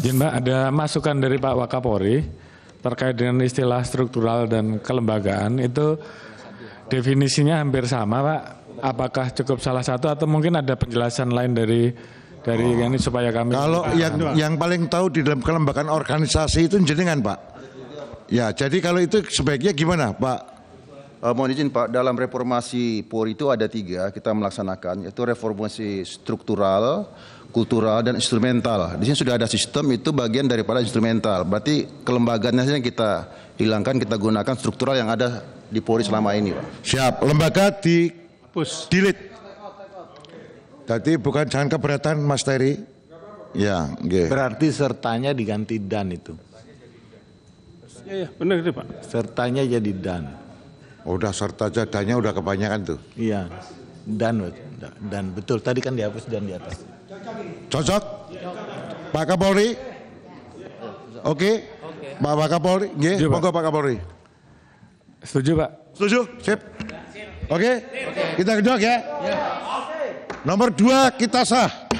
Izin iya, Mbak, ada masukan dari Pak Wakapori terkait dengan istilah struktural dan kelembagaan itu definisinya hampir sama Pak. Apakah cukup salah satu atau mungkin ada penjelasan lain dari dari oh. ini supaya kami Kalau yang Pak. yang paling tahu di dalam kelembagaan organisasi itu jenengan Pak. Ya, jadi kalau itu sebaiknya gimana Pak Uh, mohon izin Pak, dalam reformasi Polri itu ada tiga kita melaksanakan, yaitu reformasi struktural, kultural, dan instrumental. Di sini sudah ada sistem itu bagian daripada instrumental. Berarti kelembagaannya yang kita hilangkan, kita gunakan struktural yang ada di Polri selama ini Pak. Siap, lembaga di push. delete. Jadi bukan jangan keberatan Mas Terry. Ya, okay. Berarti sertanya diganti dan itu. Ya, ya benar itu Pak. Sertanya jadi dan. Udah oh, serta jadanya udah kebanyakan tuh. Iya. Dan dan betul tadi kan dihapus dan di atas. Cocok? Pak Kapolri? Oke. Okay. Pak, Kapolri, nggih, monggo Pak Kapolri. Setuju, Pak. Setuju? Sip. Oke. Okay? Kita gedok ya. Iya. Nomor dua kita sah.